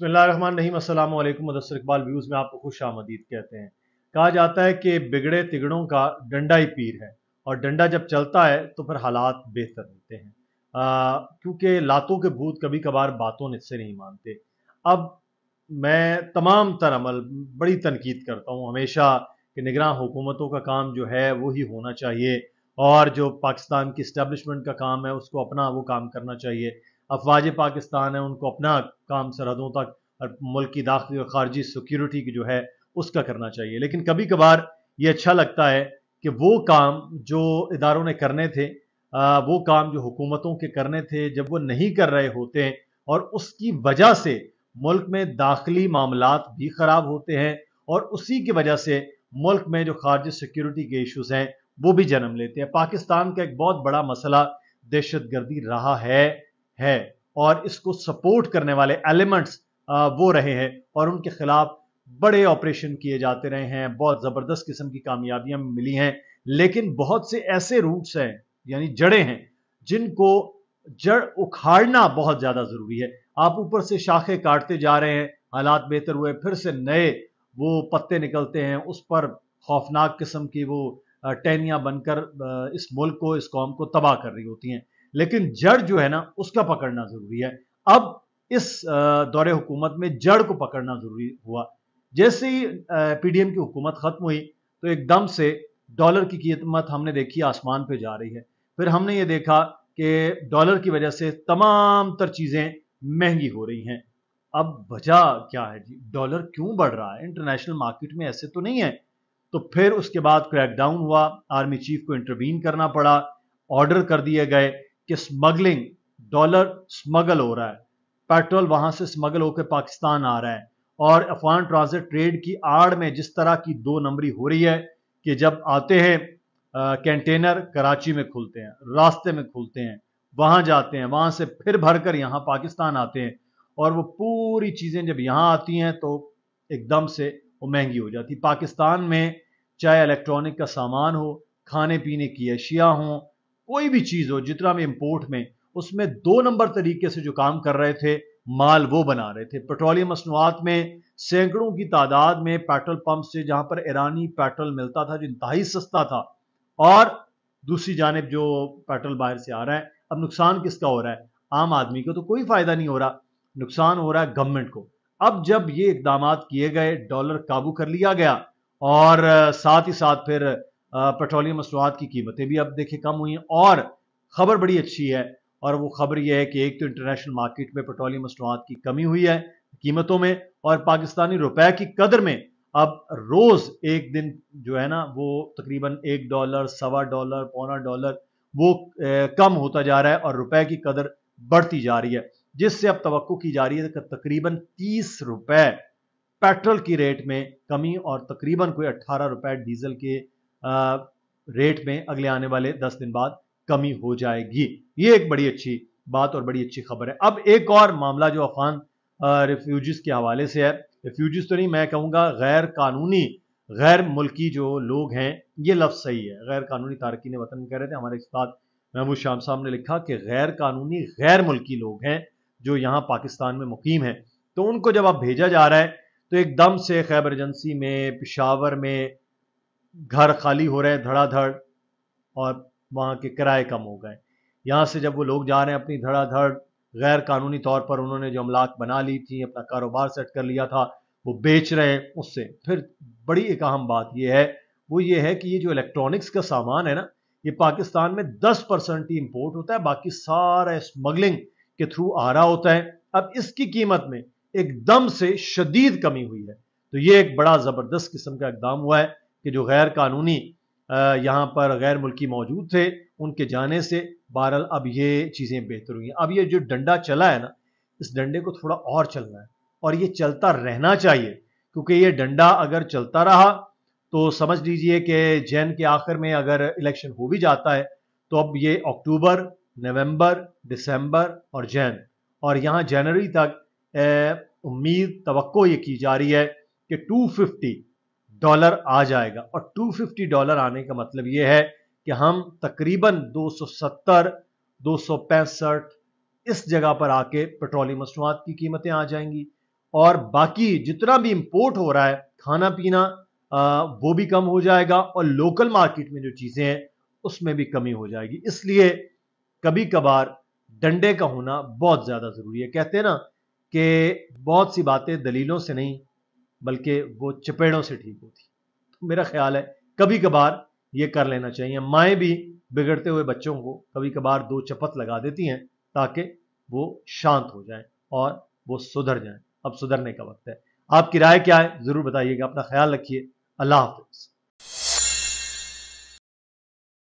बसमीम अल्लाम मदसर इकबाल व्यूज़ में आपको खुश आमदीद कहते हैं कहा जाता है कि बिगड़े तिगड़ों का डंडा ही पीर है और डंडा जब चलता है तो फिर हालात बेहतर होते हैं क्योंकि लातों के भूत कभी कभार बातों ने से नहीं मानते अब मैं तमाम तर अमल बड़ी तनकीद करता हूँ हमेशा कि निगरान हुकूमतों का काम जो है वो ही होना चाहिए और जो पाकिस्तान की इस्टेबलिशमेंट का काम है उसको अपना वो काम करना चाहिए अफवाज पाकिस्तान है उनको अपना काम सरहदों तक और मुल्क की दाखिल और खारजी सिक्योरिटी की जो है उसका करना चाहिए लेकिन कभी कभार ये अच्छा लगता है कि वो काम जो इदारों ने करने थे वो काम जो हुकूमतों के करने थे जब वो नहीं कर रहे होते हैं और उसकी वजह से मुल्क में दाखिली मामला भी ख़राब होते हैं और उसी की वजह से मुल्क में जो खारज सिक्योरिटी के इश्यूज हैं वो भी जन्म लेते हैं पाकिस्तान का एक बहुत बड़ा मसला दहशत गर्दी रहा है है और इसको सपोर्ट करने वाले एलिमेंट्स वो रहे हैं और उनके खिलाफ बड़े ऑपरेशन किए जाते रहे हैं बहुत ज़बरदस्त किस्म की कामयाबियां मिली हैं लेकिन बहुत से ऐसे रूट्स हैं यानी जड़े हैं जिनको जड़ उखाड़ना बहुत ज़्यादा ज़रूरी है आप ऊपर से शाखे काटते जा रहे हैं हालात बेहतर हुए फिर से नए वो पत्ते निकलते हैं उस पर खौफनाक किस्म की वो टहनियाँ बनकर इस मुल्क को इस कौम को तबाह कर रही होती हैं लेकिन जड़ जो है ना उसका पकड़ना जरूरी है अब इस दौरे हुकूमत में जड़ को पकड़ना जरूरी हुआ जैसे ही पीडीएम की हुकूमत खत्म हुई तो एकदम से डॉलर की कीमत हमने देखी आसमान पे जा रही है फिर हमने ये देखा कि डॉलर की वजह से तमाम तर चीज़ें महंगी हो रही हैं अब वजह क्या है जी डॉलर क्यों बढ़ रहा है इंटरनेशनल मार्केट में ऐसे तो नहीं है तो फिर उसके बाद क्रैकडाउन हुआ आर्मी चीफ को इंटरवीन करना पड़ा ऑर्डर कर दिए गए कि स्मगलिंग डॉलर स्मगल हो रहा है पेट्रोल वहां से स्मगल होकर पाकिस्तान आ रहा है और अफगान ट्रांजिट ट्रेड की आड़ में जिस तरह की दो नंबरी हो रही है कि जब आते हैं कंटेनर कराची में खुलते हैं रास्ते में खुलते हैं वहां जाते हैं वहां से फिर भरकर यहां पाकिस्तान आते हैं और वो पूरी चीज़ें जब यहां आती हैं तो एकदम से वो महंगी हो जाती पाकिस्तान में चाहे इलेक्ट्रॉनिक का सामान हो खाने पीने की अशिया हों कोई भी चीज हो जितना भी इंपोर्ट में उसमें दो नंबर तरीके से जो काम कर रहे थे माल वो बना रहे थे पेट्रोलियम मसनूआत में सैकड़ों की तादाद में पेट्रोल पंप से जहां पर ईरानी पेट्रोल मिलता था जो इंतहा सस्ता था और दूसरी जानब जो पेट्रोल बाहर से आ रहा है अब नुकसान किसका हो रहा है आम आदमी को तो कोई फायदा नहीं हो रहा नुकसान हो रहा है गवर्नमेंट को अब जब ये इकदाम किए गए डॉलर काबू कर लिया गया और साथ ही साथ फिर पेट्रोलियम मसनूआत की कीमतें भी अब देखे कम हुई हैं और ख़बर बड़ी अच्छी है और वो ख़बर यह है कि एक तो इंटरनेशनल मार्केट में पेट्रोलियम मसनूआत की कमी हुई है कीमतों में और पाकिस्तानी रुपए की कदर में अब रोज़ एक दिन जो है ना वो तकरीबन एक डॉलर सवा डॉलर पौना डॉलर वो कम होता जा रहा है और रुपए की कदर बढ़ती जा रही है जिससे अब तो की जा रही है कि तकरीबन तीस रुपए पेट्रोल की रेट में कमी और तकरीबन कोई अट्ठारह रुपए डीजल के रेट में अगले आने वाले दस दिन बाद कमी हो जाएगी ये एक बड़ी अच्छी बात और बड़ी अच्छी खबर है अब एक और मामला जो अफगान रिफ्यूजिस के हवाले से है रिफ्यूजिस तो नहीं मैं कहूँगा गैर कानूनी गैर मुल्की जो लोग हैं ये लफ्ज़ सही है गैर कानूनी तारकिन वतन कह रहे थे हमारे साथ महमूद शाम साहब ने लिखा कि गैर कानूनी गैर मुल्की लोग हैं जो यहाँ पाकिस्तान में मुकीम हैं तो उनको जब आप भेजा जा रहा है तो एकदम से खैबर एजेंसी में पिशावर में घर खाली हो रहे हैं धड़ाधड़ और वहाँ के किराए कम हो गए यहाँ से जब वो लोग जा रहे हैं अपनी धड़ाधड़ गैर कानूनी तौर पर उन्होंने जो अमलाक बना ली थी अपना कारोबार सेट कर लिया था वो बेच रहे हैं उससे फिर बड़ी एक अहम बात यह है वो ये है कि ये जो इलेक्ट्रॉनिक्स का सामान है ना ये पाकिस्तान में 10 परसेंट ही इम्पोर्ट होता है बाकी सारा स्मगलिंग के थ्रू आ रहा होता है अब इसकी कीमत में एकदम से शदीद कमी हुई है तो ये एक बड़ा ज़बरदस्त किस्म का इकदाम हुआ है कि जो गैर कानूनी यहाँ पर गैर मुल्की मौजूद थे उनके जाने से बहरल अब ये चीज़ें बेहतर हुई अब ये जो डंडा चला है ना इस डंडे को थोड़ा और चलना है और ये चलता रहना चाहिए क्योंकि ये डंडा अगर चलता रहा तो समझ लीजिए कि जैन के आखिर में अगर इलेक्शन हो भी जाता है तो अब ये अक्टूबर नवंबर दिसंबर और जैन और यहाँ जनवरी तक उम्मीद तो ये की जा रही है कि 250 डॉलर आ जाएगा और 250 डॉलर आने का मतलब यह है कि हम तकरीबन 270 265 इस जगह पर आके पेट्रोलियम मसनूआत की कीमतें आ जाएंगी और बाकी जितना भी इंपोर्ट हो रहा है खाना पीना आ, वो भी कम हो जाएगा और लोकल मार्केट में जो चीज़ें हैं उसमें भी कमी हो जाएगी इसलिए कभी कभार डंडे का होना बहुत ज़्यादा ज़रूरी है कहते हैं ना कि बहुत सी बातें दलीलों से नहीं बल्कि वो चपेड़ों से ठीक होती तो मेरा ख्याल है कभी कभार ये कर लेना चाहिए माएँ भी बिगड़ते हुए बच्चों को कभी कभार दो चपत लगा देती हैं ताकि वो शांत हो जाए और वो सुधर जाए अब सुधरने का वक्त है आपकी राय क्या है ज़रूर बताइएगा अपना ख्याल रखिए अल्लाह हाफिज़